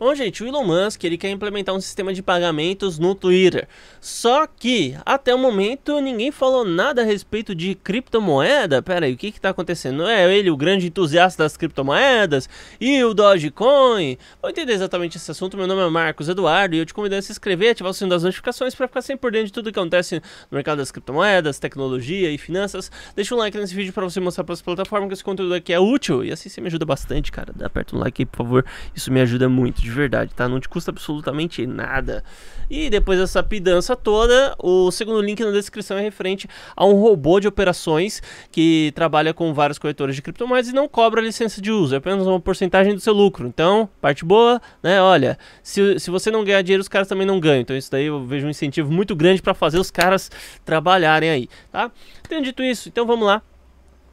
Bom, gente, o Elon Musk ele quer implementar um sistema de pagamentos no Twitter. Só que, até o momento, ninguém falou nada a respeito de criptomoeda. Pera aí, o que está acontecendo? É ele o grande entusiasta das criptomoedas? E o Dogecoin? Vou entender exatamente esse assunto. Meu nome é Marcos Eduardo e eu te convido a se inscrever, ativar o sininho das notificações para ficar sempre por dentro de tudo que acontece no mercado das criptomoedas, tecnologia e finanças. Deixa um like nesse vídeo para você mostrar para as plataformas que esse conteúdo aqui é útil. E assim você me ajuda bastante, cara. Aperta um like aí, por favor. Isso me ajuda muito, de verdade, tá? Não te custa absolutamente nada. E depois dessa pidança toda, o segundo link na descrição é referente a um robô de operações que trabalha com vários corretores de criptomoedas e não cobra licença de uso, é apenas uma porcentagem do seu lucro. Então, parte boa, né? Olha, se, se você não ganhar dinheiro, os caras também não ganham. Então, isso daí eu vejo um incentivo muito grande para fazer os caras trabalharem aí, tá? Tendo dito isso, então vamos lá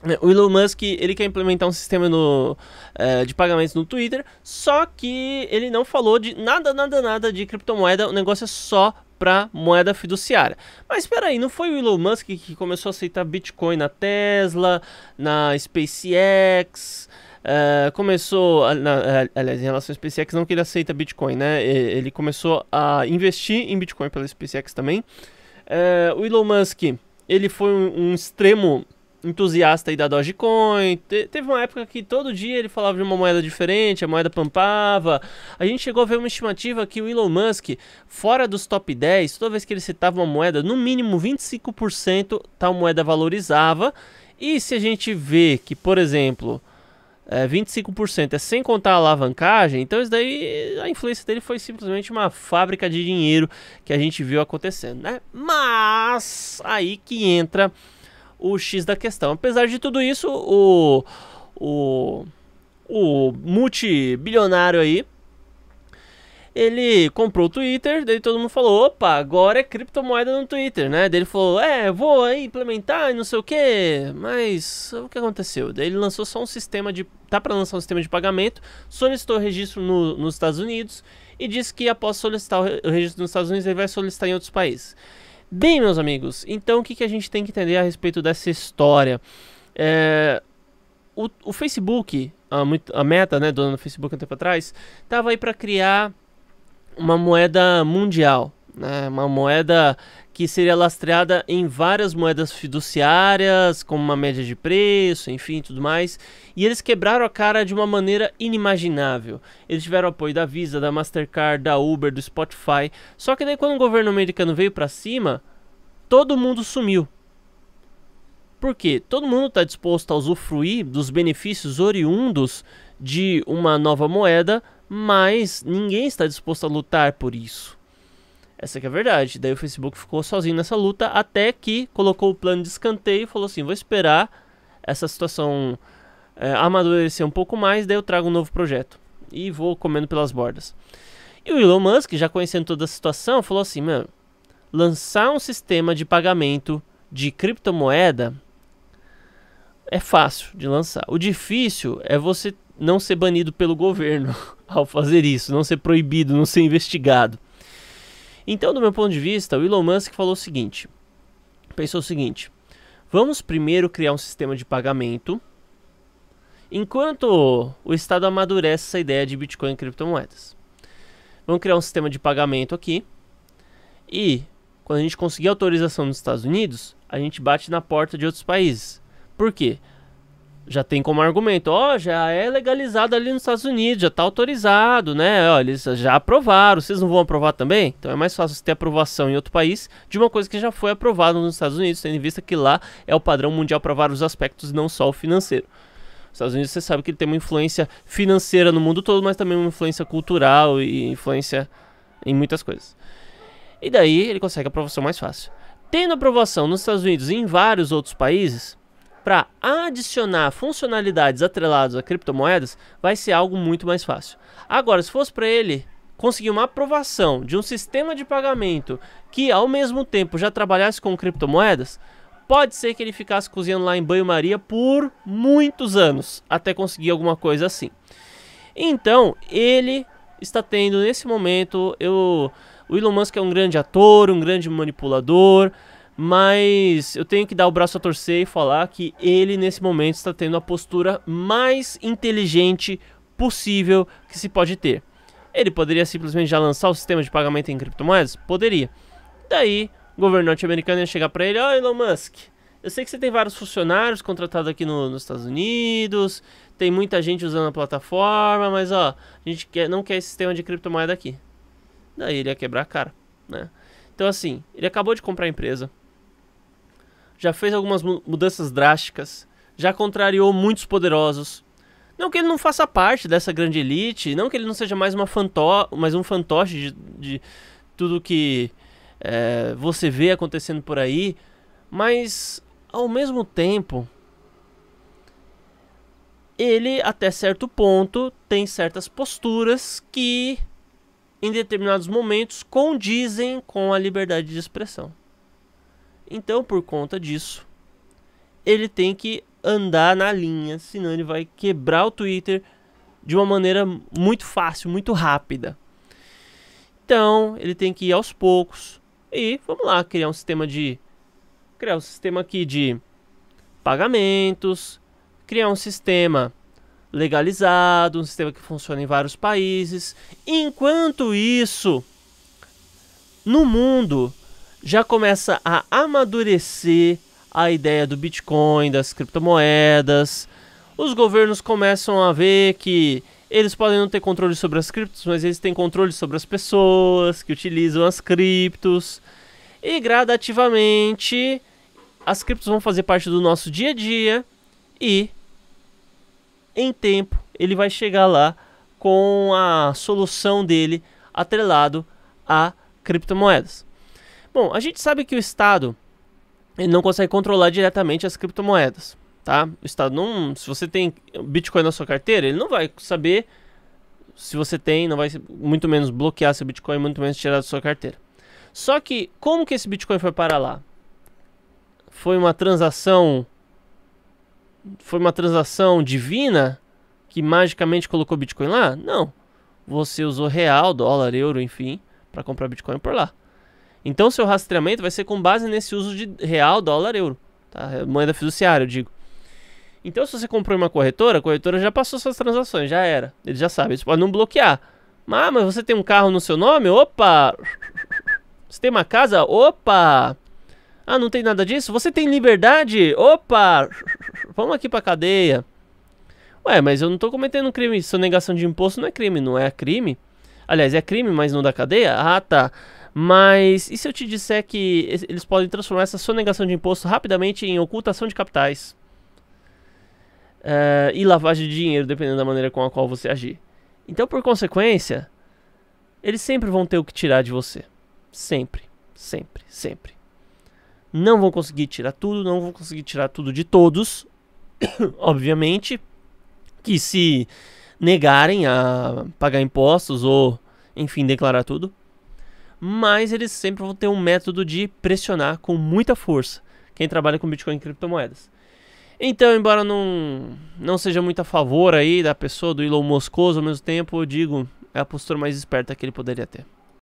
é, o Elon Musk ele quer implementar um sistema no, é, de pagamentos no Twitter, só que ele não falou de nada, nada, nada de criptomoeda. O negócio é só para moeda fiduciária. Mas espera aí, não foi o Elon Musk que começou a aceitar Bitcoin na Tesla, na SpaceX? É, começou, na, é, aliás, em relação à SpaceX, não que ele aceita Bitcoin, né? Ele começou a investir em Bitcoin pela SpaceX também. o Elon Musk, ele foi um, um extremo entusiasta aí da Dogecoin. Te, teve uma época que todo dia ele falava de uma moeda diferente, a moeda pampava. A gente chegou a ver uma estimativa que o Elon Musk, fora dos top 10, toda vez que ele citava uma moeda, no mínimo 25% tal moeda valorizava. E se a gente vê que, por exemplo, é, 25% é sem contar a alavancagem, então isso daí a influência dele foi simplesmente uma fábrica de dinheiro que a gente viu acontecendo, né? Mas aí que entra o X da questão. Apesar de tudo isso, o, o, o multibilionário aí, ele comprou o Twitter, daí todo mundo falou, opa, agora é criptomoeda no Twitter, né? Daí ele falou, é, vou aí implementar e não sei o que, mas o que aconteceu? Daí ele lançou só um sistema de, tá para lançar um sistema de pagamento, solicitou registro no, nos Estados Unidos e disse que após solicitar o registro nos Estados Unidos ele vai solicitar em outros países. Bem, meus amigos, então o que, que a gente tem que entender a respeito dessa história? É, o, o, Facebook, a, a, meta, né, dona do Facebook um tempo atrás, estava aí para criar uma moeda mundial, né? uma moeda que seria lastreada em várias moedas fiduciárias, como uma média de preço, enfim, tudo mais. E eles quebraram a cara de uma maneira inimaginável. Eles tiveram apoio da Visa, da Mastercard, da Uber, do Spotify. Só que daí quando o governo americano veio para cima, todo mundo sumiu. Porque todo mundo está disposto a usufruir dos benefícios oriundos de uma nova moeda, mas ninguém está disposto a lutar por isso. Essa que é a verdade. Daí o Facebook ficou sozinho nessa luta até que colocou o plano de escanteio e falou assim: vou esperar essa situação é, amadurecer um pouco mais, daí eu trago um novo projeto. E vou comendo pelas bordas. E o Elon Musk, já conhecendo toda a situação, falou assim: mano, lançar um sistema de pagamento de criptomoeda é fácil de lançar. O difícil é você não ser banido pelo governo ao fazer isso, não ser proibido, não ser investigado. Então, do meu ponto de vista, o Elon Musk falou o seguinte: pensou o seguinte, vamos primeiro criar um sistema de pagamento. Enquanto o Estado amadurece essa ideia de Bitcoin e criptomoedas, vamos criar um sistema de pagamento aqui. E quando a gente conseguir autorização nos Estados Unidos, a gente bate na porta de outros países. Por quê? já tem como argumento, ó, oh, já é legalizado ali nos Estados Unidos, já tá autorizado, né? Ó, eles já aprovaram, vocês não vão aprovar também? Então é mais fácil ter aprovação em outro país de uma coisa que já foi aprovada nos Estados Unidos, tendo em vista que lá é o padrão mundial para vários aspectos, não só o financeiro. Os Estados Unidos, você sabe que ele tem uma influência financeira no mundo todo, mas também uma influência cultural e influência em muitas coisas. E daí ele consegue aprovação mais fácil. Tendo aprovação nos Estados Unidos e em vários outros países, para adicionar funcionalidades atreladas a criptomoedas, vai ser algo muito mais fácil. Agora, se fosse para ele conseguir uma aprovação de um sistema de pagamento que ao mesmo tempo já trabalhasse com criptomoedas, pode ser que ele ficasse cozinhando lá em banho-maria por muitos anos até conseguir alguma coisa assim. Então, ele está tendo nesse momento, eu, o Elon Musk é um grande ator, um grande manipulador, mas eu tenho que dar o braço a torcer e falar que ele, nesse momento, está tendo a postura mais inteligente possível que se pode ter. Ele poderia simplesmente já lançar o sistema de pagamento em criptomoedas? Poderia. Daí, o governo norte-americano ia chegar para ele: Ó, oh, Elon Musk, eu sei que você tem vários funcionários contratados aqui no, nos Estados Unidos, tem muita gente usando a plataforma, mas ó, a gente quer, não quer esse sistema de criptomoeda aqui. Daí ele ia quebrar a cara, né? Então, assim, ele acabou de comprar a empresa já fez algumas mudanças drásticas, já contrariou muitos poderosos. Não que ele não faça parte dessa grande elite, não que ele não seja mais, uma fanto mais um fantoche de, de tudo que é, você vê acontecendo por aí, mas ao mesmo tempo, ele até certo ponto tem certas posturas que em determinados momentos condizem com a liberdade de expressão. Então, por conta disso, ele tem que andar na linha, senão ele vai quebrar o Twitter de uma maneira muito fácil, muito rápida. Então, ele tem que ir aos poucos e vamos lá criar um sistema de criar um sistema aqui de pagamentos, criar um sistema legalizado, um sistema que funciona em vários países. Enquanto isso, no mundo já começa a amadurecer a ideia do Bitcoin, das criptomoedas. Os governos começam a ver que eles podem não ter controle sobre as criptos, mas eles têm controle sobre as pessoas que utilizam as criptos. E gradativamente as criptos vão fazer parte do nosso dia a dia e em tempo ele vai chegar lá com a solução dele atrelado a criptomoedas. Bom, a gente sabe que o Estado ele não consegue controlar diretamente as criptomoedas, tá? O Estado não, se você tem Bitcoin na sua carteira, ele não vai saber se você tem, não vai muito menos bloquear seu Bitcoin, muito menos tirar da sua carteira. Só que como que esse Bitcoin foi para lá? Foi uma transação foi uma transação divina que magicamente colocou Bitcoin lá? Não. Você usou real, dólar, euro, enfim, para comprar Bitcoin por lá. Então, seu rastreamento vai ser com base nesse uso de real, dólar, euro. Tá? É moeda fiduciária, eu digo. Então, se você comprou uma corretora, a corretora já passou suas transações, já era. Eles já sabem, eles pode não bloquear. Ah, mas você tem um carro no seu nome? Opa! Você tem uma casa? Opa! Ah, não tem nada disso? Você tem liberdade? Opa! Vamos aqui pra cadeia. Ué, mas eu não tô cometendo um crime. Sonegação de imposto não é crime, não é crime? Aliás, é crime, mas não da cadeia? Ah, tá. Mas e se eu te disser que eles podem transformar essa sonegação de imposto rapidamente em ocultação de capitais uh, e lavagem de dinheiro, dependendo da maneira com a qual você agir? Então, por consequência, eles sempre vão ter o que tirar de você. Sempre, sempre, sempre. Não vão conseguir tirar tudo, não vão conseguir tirar tudo de todos. Obviamente que se negarem a pagar impostos ou, enfim, declarar tudo, mas eles sempre vão ter um método de pressionar com muita força quem trabalha com Bitcoin e criptomoedas. Então, embora não, não seja muito a favor aí da pessoa do Elon Moscoso ao mesmo tempo, eu digo, é a postura mais esperta que ele poderia ter.